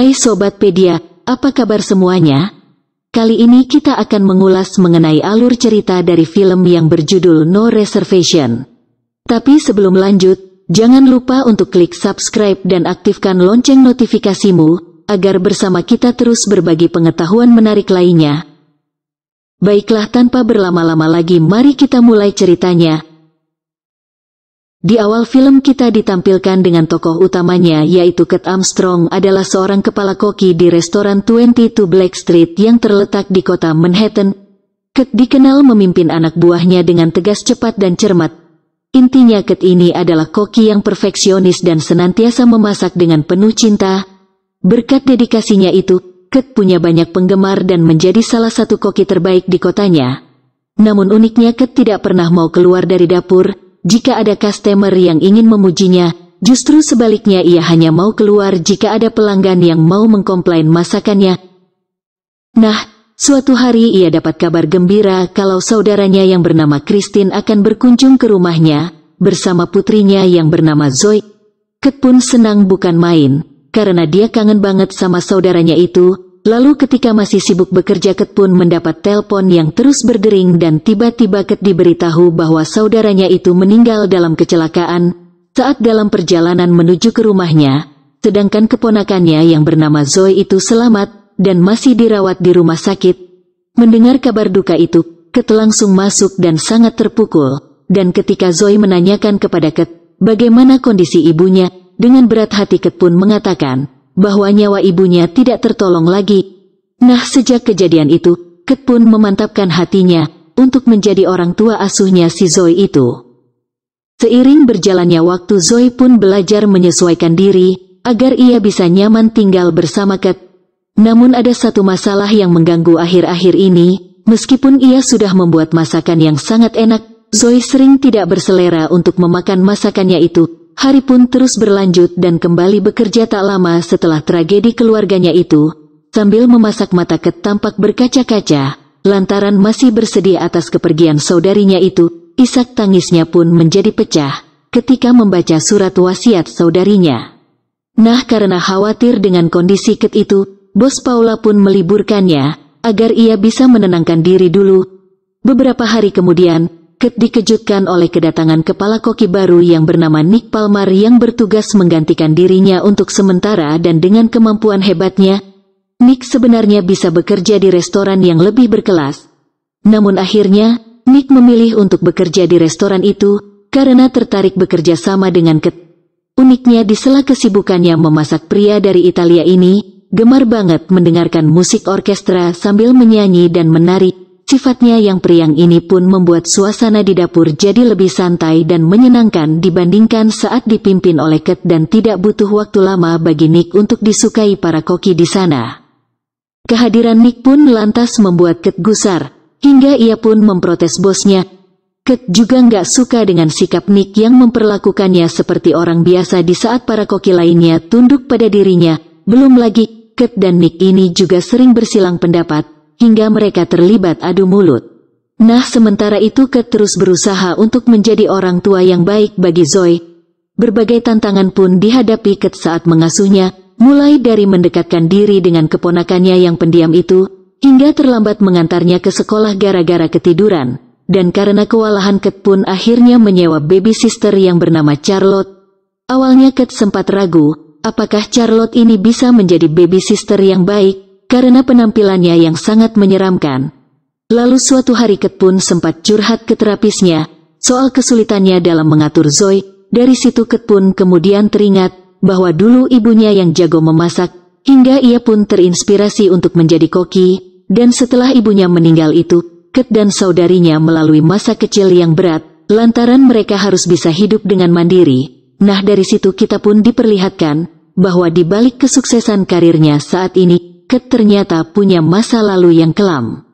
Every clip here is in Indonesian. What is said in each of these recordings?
Hai Sobat Pedia, apa kabar semuanya? Kali ini kita akan mengulas mengenai alur cerita dari film yang berjudul No Reservation. Tapi sebelum lanjut, jangan lupa untuk klik subscribe dan aktifkan lonceng notifikasimu, agar bersama kita terus berbagi pengetahuan menarik lainnya. Baiklah tanpa berlama-lama lagi mari kita mulai ceritanya, di awal film kita ditampilkan dengan tokoh utamanya yaitu Kurt Armstrong adalah seorang kepala koki di restoran 22 Black Street yang terletak di kota Manhattan. Kurt dikenal memimpin anak buahnya dengan tegas cepat dan cermat. Intinya Kurt ini adalah koki yang perfeksionis dan senantiasa memasak dengan penuh cinta. Berkat dedikasinya itu, Kurt punya banyak penggemar dan menjadi salah satu koki terbaik di kotanya. Namun uniknya Kurt tidak pernah mau keluar dari dapur, jika ada customer yang ingin memujinya, justru sebaliknya ia hanya mau keluar jika ada pelanggan yang mau mengkomplain masakannya. Nah, suatu hari ia dapat kabar gembira kalau saudaranya yang bernama Christine akan berkunjung ke rumahnya bersama putrinya yang bernama Zoe. Ket pun senang bukan main, karena dia kangen banget sama saudaranya itu Lalu ketika masih sibuk bekerja Ket pun mendapat telpon yang terus berdering dan tiba-tiba Ket diberitahu bahwa saudaranya itu meninggal dalam kecelakaan saat dalam perjalanan menuju ke rumahnya, sedangkan keponakannya yang bernama Zoe itu selamat dan masih dirawat di rumah sakit. Mendengar kabar duka itu, Ket langsung masuk dan sangat terpukul, dan ketika Zoe menanyakan kepada Ket bagaimana kondisi ibunya, dengan berat hati Ket pun mengatakan, bahwa nyawa ibunya tidak tertolong lagi. Nah sejak kejadian itu, Ket pun memantapkan hatinya untuk menjadi orang tua asuhnya si Zoe itu. Seiring berjalannya waktu Zoe pun belajar menyesuaikan diri agar ia bisa nyaman tinggal bersama Ket. Namun ada satu masalah yang mengganggu akhir-akhir ini, meskipun ia sudah membuat masakan yang sangat enak, Zoe sering tidak berselera untuk memakan masakannya itu Hari pun terus berlanjut dan kembali bekerja tak lama setelah tragedi keluarganya itu, sambil memasak mata Ket tampak berkaca-kaca, lantaran masih bersedia atas kepergian saudarinya itu, isak tangisnya pun menjadi pecah ketika membaca surat wasiat saudarinya. Nah karena khawatir dengan kondisi Ket itu, bos Paula pun meliburkannya, agar ia bisa menenangkan diri dulu. Beberapa hari kemudian, dikejutkan oleh kedatangan kepala koki baru yang bernama Nick Palmer yang bertugas menggantikan dirinya untuk sementara dan dengan kemampuan hebatnya, Nick sebenarnya bisa bekerja di restoran yang lebih berkelas. Namun akhirnya, Nick memilih untuk bekerja di restoran itu karena tertarik bekerja sama dengan Ket. Uniknya di sela kesibukannya memasak pria dari Italia ini, gemar banget mendengarkan musik orkestra sambil menyanyi dan menari. Sifatnya yang periang ini pun membuat suasana di dapur jadi lebih santai dan menyenangkan dibandingkan saat dipimpin oleh Ket dan tidak butuh waktu lama bagi Nick untuk disukai para koki di sana. Kehadiran Nick pun lantas membuat Ket gusar, hingga ia pun memprotes bosnya. Ket juga nggak suka dengan sikap Nick yang memperlakukannya seperti orang biasa di saat para koki lainnya tunduk pada dirinya, belum lagi Ket dan Nick ini juga sering bersilang pendapat hingga mereka terlibat adu mulut. Nah sementara itu Kat terus berusaha untuk menjadi orang tua yang baik bagi Zoe. Berbagai tantangan pun dihadapi Kat saat mengasuhnya, mulai dari mendekatkan diri dengan keponakannya yang pendiam itu, hingga terlambat mengantarnya ke sekolah gara-gara ketiduran. Dan karena kewalahan Kat pun akhirnya menyewa baby sister yang bernama Charlotte. Awalnya Kat sempat ragu, apakah Charlotte ini bisa menjadi baby sister yang baik, karena penampilannya yang sangat menyeramkan. Lalu suatu hari Ket pun sempat curhat ke terapisnya soal kesulitannya dalam mengatur Zoe. Dari situ Ket pun kemudian teringat bahwa dulu ibunya yang jago memasak hingga ia pun terinspirasi untuk menjadi koki dan setelah ibunya meninggal itu, Ket dan saudarinya melalui masa kecil yang berat lantaran mereka harus bisa hidup dengan mandiri. Nah dari situ kita pun diperlihatkan bahwa di balik kesuksesan karirnya saat ini Kat ternyata punya masa lalu yang kelam.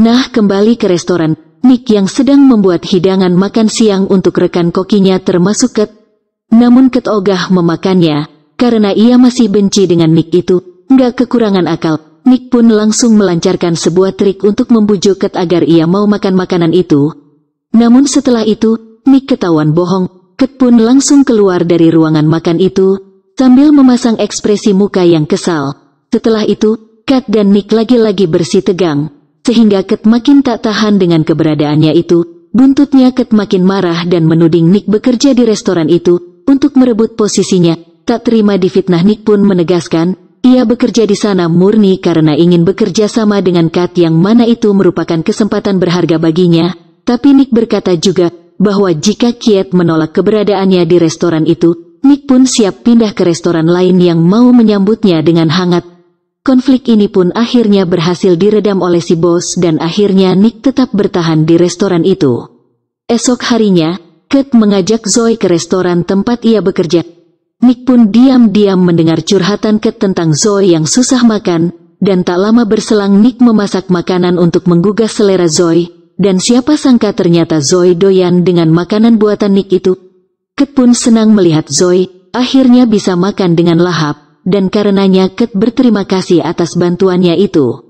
Nah kembali ke restoran, Nick yang sedang membuat hidangan makan siang untuk rekan kokinya termasuk Kat. Namun Kat ogah memakannya, karena ia masih benci dengan Nick itu, nggak kekurangan akal. Nick pun langsung melancarkan sebuah trik untuk membujuk Kat agar ia mau makan makanan itu. Namun setelah itu, Nick ketahuan bohong, Kat pun langsung keluar dari ruangan makan itu, sambil memasang ekspresi muka yang kesal. Setelah itu, Kat dan Nick lagi-lagi bersih tegang, sehingga Kat makin tak tahan dengan keberadaannya itu, buntutnya Kat makin marah dan menuding Nick bekerja di restoran itu untuk merebut posisinya, tak terima difitnah Nick pun menegaskan ia bekerja di sana murni karena ingin bekerja sama dengan Kat yang mana itu merupakan kesempatan berharga baginya, tapi Nick berkata juga bahwa jika Kiet menolak keberadaannya di restoran itu, Nick pun siap pindah ke restoran lain yang mau menyambutnya dengan hangat Konflik ini pun akhirnya berhasil diredam oleh si bos dan akhirnya Nick tetap bertahan di restoran itu. Esok harinya, Kate mengajak Zoe ke restoran tempat ia bekerja. Nick pun diam-diam mendengar curhatan Kate tentang Zoe yang susah makan, dan tak lama berselang Nick memasak makanan untuk menggugah selera Zoe, dan siapa sangka ternyata Zoe doyan dengan makanan buatan Nick itu. Kurt pun senang melihat Zoe, akhirnya bisa makan dengan lahap dan karenanya Ket berterima kasih atas bantuannya itu.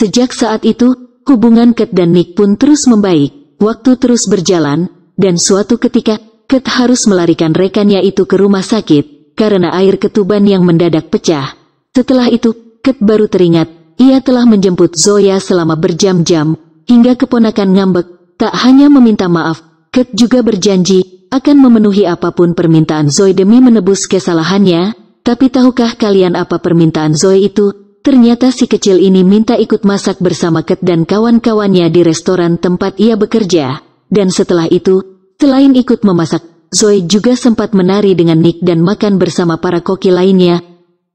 Sejak saat itu, hubungan Ket dan Nick pun terus membaik, waktu terus berjalan, dan suatu ketika, Ket harus melarikan rekannya itu ke rumah sakit, karena air ketuban yang mendadak pecah. Setelah itu, Ket baru teringat, ia telah menjemput Zoya selama berjam-jam, hingga keponakan ngambek, tak hanya meminta maaf, Ket juga berjanji, akan memenuhi apapun permintaan Zoe demi menebus kesalahannya, tapi tahukah kalian apa permintaan Zoe itu? Ternyata si kecil ini minta ikut masak bersama Ket dan kawan-kawannya di restoran tempat ia bekerja. Dan setelah itu, selain ikut memasak, Zoe juga sempat menari dengan Nick dan makan bersama para koki lainnya.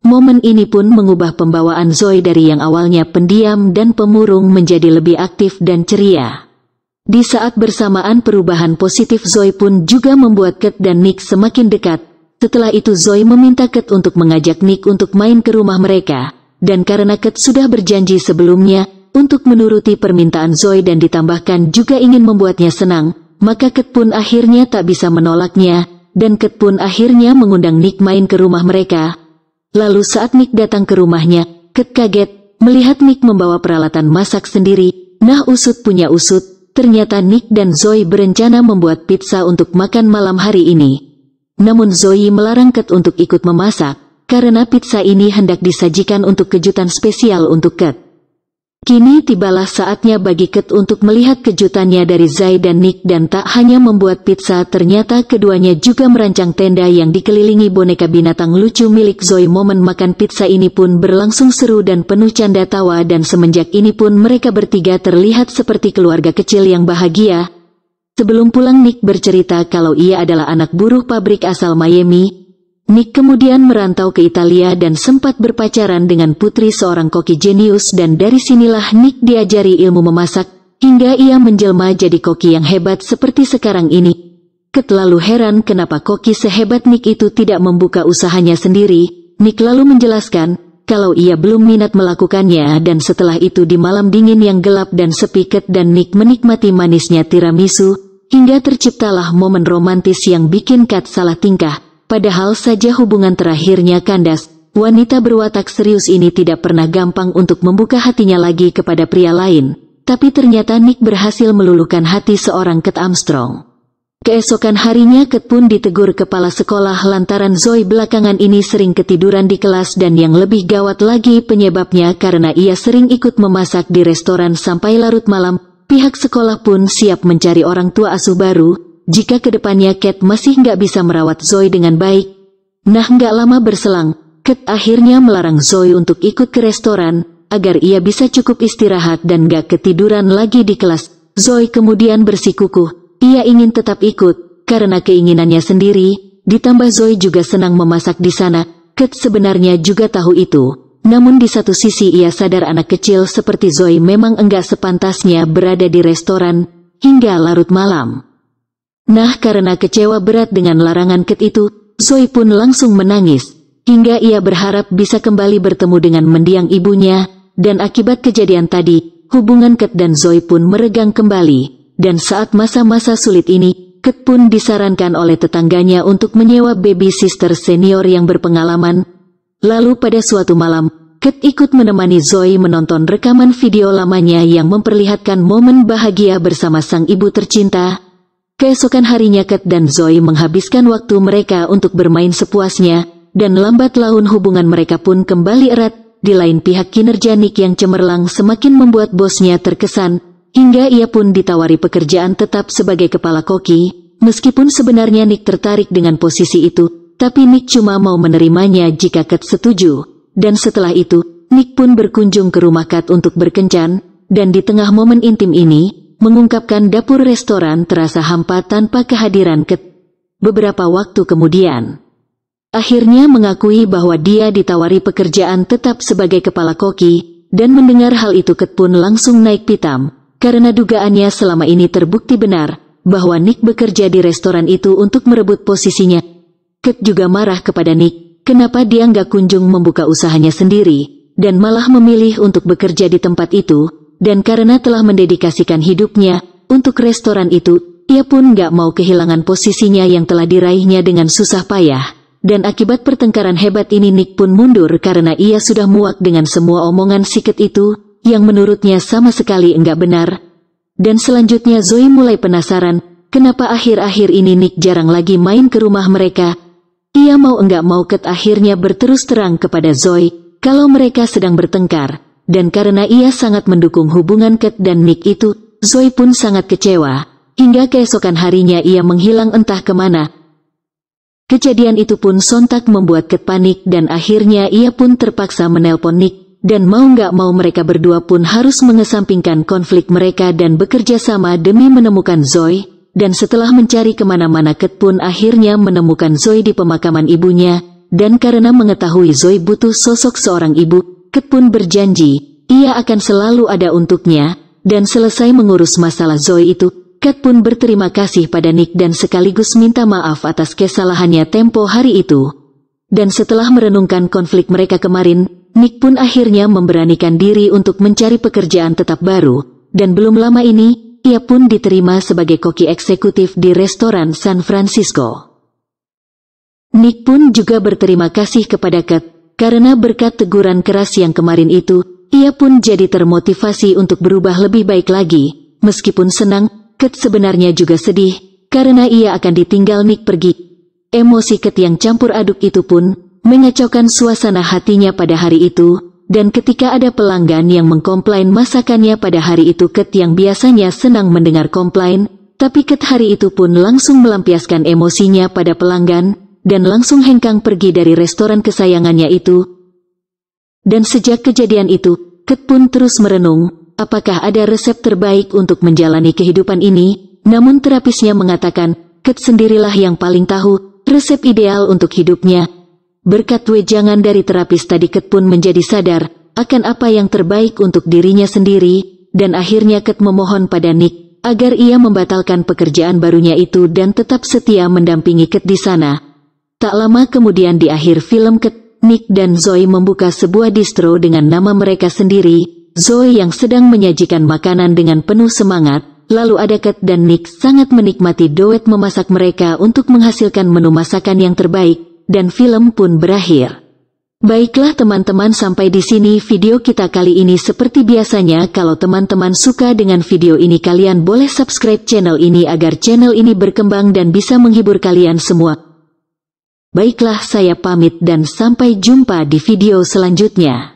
Momen ini pun mengubah pembawaan Zoe dari yang awalnya pendiam dan pemurung menjadi lebih aktif dan ceria. Di saat bersamaan perubahan positif Zoe pun juga membuat Kat dan Nick semakin dekat, setelah itu Zoe meminta Ket untuk mengajak Nick untuk main ke rumah mereka, dan karena Ket sudah berjanji sebelumnya untuk menuruti permintaan Zoe dan ditambahkan juga ingin membuatnya senang, maka Ket pun akhirnya tak bisa menolaknya, dan Ket pun akhirnya mengundang Nick main ke rumah mereka. Lalu saat Nick datang ke rumahnya, Ket kaget, melihat Nick membawa peralatan masak sendiri, nah usut punya usut, ternyata Nick dan Zoe berencana membuat pizza untuk makan malam hari ini. Namun Zoe melarang Kat untuk ikut memasak, karena pizza ini hendak disajikan untuk kejutan spesial untuk Kat. Kini tibalah saatnya bagi Kat untuk melihat kejutannya dari Zai dan Nick dan tak hanya membuat pizza ternyata keduanya juga merancang tenda yang dikelilingi boneka binatang lucu milik Zoe momen makan pizza ini pun berlangsung seru dan penuh canda tawa dan semenjak ini pun mereka bertiga terlihat seperti keluarga kecil yang bahagia Sebelum pulang Nick bercerita kalau ia adalah anak buruh pabrik asal Miami. Nick kemudian merantau ke Italia dan sempat berpacaran dengan putri seorang koki jenius dan dari sinilah Nick diajari ilmu memasak hingga ia menjelma jadi koki yang hebat seperti sekarang ini. Ketelalu heran kenapa koki sehebat Nick itu tidak membuka usahanya sendiri, Nick lalu menjelaskan kalau ia belum minat melakukannya dan setelah itu di malam dingin yang gelap dan sepiket dan Nick menikmati manisnya tiramisu, hingga terciptalah momen romantis yang bikin Kat salah tingkah, padahal saja hubungan terakhirnya kandas, wanita berwatak serius ini tidak pernah gampang untuk membuka hatinya lagi kepada pria lain, tapi ternyata Nick berhasil meluluhkan hati seorang Kat Armstrong. Keesokan harinya Kat pun ditegur kepala sekolah lantaran Zoe belakangan ini sering ketiduran di kelas dan yang lebih gawat lagi penyebabnya karena ia sering ikut memasak di restoran sampai larut malam pihak sekolah pun siap mencari orang tua asuh baru jika kedepannya Kate masih nggak bisa merawat Zoe dengan baik. Nah nggak lama berselang, Kate akhirnya melarang Zoe untuk ikut ke restoran agar ia bisa cukup istirahat dan gak ketiduran lagi di kelas. Zoe kemudian bersikukuh, ia ingin tetap ikut, karena keinginannya sendiri, ditambah Zoe juga senang memasak di sana, Kate sebenarnya juga tahu itu. Namun di satu sisi ia sadar anak kecil seperti Zoe memang enggak sepantasnya berada di restoran hingga larut malam. Nah karena kecewa berat dengan larangan Ket itu, Zoe pun langsung menangis, hingga ia berharap bisa kembali bertemu dengan mendiang ibunya, dan akibat kejadian tadi, hubungan Ket dan Zoe pun meregang kembali, dan saat masa-masa sulit ini, Ket pun disarankan oleh tetangganya untuk menyewa baby sister senior yang berpengalaman Lalu pada suatu malam, Kate ikut menemani Zoe menonton rekaman video lamanya yang memperlihatkan momen bahagia bersama sang ibu tercinta. Keesokan harinya Kate dan Zoe menghabiskan waktu mereka untuk bermain sepuasnya, dan lambat laun hubungan mereka pun kembali erat. Di lain pihak kinerja Nick yang cemerlang semakin membuat bosnya terkesan, hingga ia pun ditawari pekerjaan tetap sebagai kepala koki, meskipun sebenarnya Nick tertarik dengan posisi itu, tapi Nick cuma mau menerimanya jika Kat setuju, dan setelah itu, Nick pun berkunjung ke rumah Kat untuk berkencan, dan di tengah momen intim ini, mengungkapkan dapur restoran terasa hampa tanpa kehadiran Kat. Beberapa waktu kemudian, akhirnya mengakui bahwa dia ditawari pekerjaan tetap sebagai kepala koki, dan mendengar hal itu Kat pun langsung naik pitam, karena dugaannya selama ini terbukti benar, bahwa Nick bekerja di restoran itu untuk merebut posisinya Kek juga marah kepada Nick kenapa dia nggak kunjung membuka usahanya sendiri dan malah memilih untuk bekerja di tempat itu dan karena telah mendedikasikan hidupnya untuk restoran itu, ia pun nggak mau kehilangan posisinya yang telah diraihnya dengan susah payah. Dan akibat pertengkaran hebat ini Nick pun mundur karena ia sudah muak dengan semua omongan siket itu yang menurutnya sama sekali nggak benar. Dan selanjutnya Zoe mulai penasaran kenapa akhir-akhir ini Nick jarang lagi main ke rumah mereka ia mau enggak mau Ket akhirnya berterus terang kepada Zoe kalau mereka sedang bertengkar, dan karena ia sangat mendukung hubungan Ket dan Nick itu, Zoe pun sangat kecewa, hingga keesokan harinya ia menghilang entah kemana. Kejadian itu pun sontak membuat Ket panik dan akhirnya ia pun terpaksa menelpon Nick dan mau nggak mau mereka berdua pun harus mengesampingkan konflik mereka dan bekerja sama demi menemukan Zoe, dan setelah mencari kemana-mana Ket pun akhirnya menemukan Zoe di pemakaman ibunya, dan karena mengetahui Zoe butuh sosok seorang ibu, Ket pun berjanji, ia akan selalu ada untuknya, dan selesai mengurus masalah Zoe itu, Ket pun berterima kasih pada Nick dan sekaligus minta maaf atas kesalahannya tempo hari itu. Dan setelah merenungkan konflik mereka kemarin, Nick pun akhirnya memberanikan diri untuk mencari pekerjaan tetap baru, dan belum lama ini, ia pun diterima sebagai koki eksekutif di restoran San Francisco. Nick pun juga berterima kasih kepada Kat karena berkat teguran keras yang kemarin itu, ia pun jadi termotivasi untuk berubah lebih baik lagi. Meskipun senang, Kat sebenarnya juga sedih, karena ia akan ditinggal Nick pergi. Emosi Kat yang campur aduk itu pun, mengacaukan suasana hatinya pada hari itu, dan ketika ada pelanggan yang mengkomplain masakannya pada hari itu Ket yang biasanya senang mendengar komplain, tapi Ket hari itu pun langsung melampiaskan emosinya pada pelanggan, dan langsung hengkang pergi dari restoran kesayangannya itu. Dan sejak kejadian itu, Ket pun terus merenung, apakah ada resep terbaik untuk menjalani kehidupan ini, namun terapisnya mengatakan, Ket sendirilah yang paling tahu, resep ideal untuk hidupnya, Berkat wejangan dari terapis tadi Ket pun menjadi sadar akan apa yang terbaik untuk dirinya sendiri dan akhirnya Ket memohon pada Nick agar ia membatalkan pekerjaan barunya itu dan tetap setia mendampingi Ket di sana. Tak lama kemudian di akhir film Ket, Nick dan Zoe membuka sebuah distro dengan nama mereka sendiri, Zoe yang sedang menyajikan makanan dengan penuh semangat, lalu ada Ket dan Nick sangat menikmati duet memasak mereka untuk menghasilkan menu masakan yang terbaik, dan film pun berakhir. Baiklah teman-teman sampai di sini video kita kali ini seperti biasanya kalau teman-teman suka dengan video ini kalian boleh subscribe channel ini agar channel ini berkembang dan bisa menghibur kalian semua. Baiklah saya pamit dan sampai jumpa di video selanjutnya.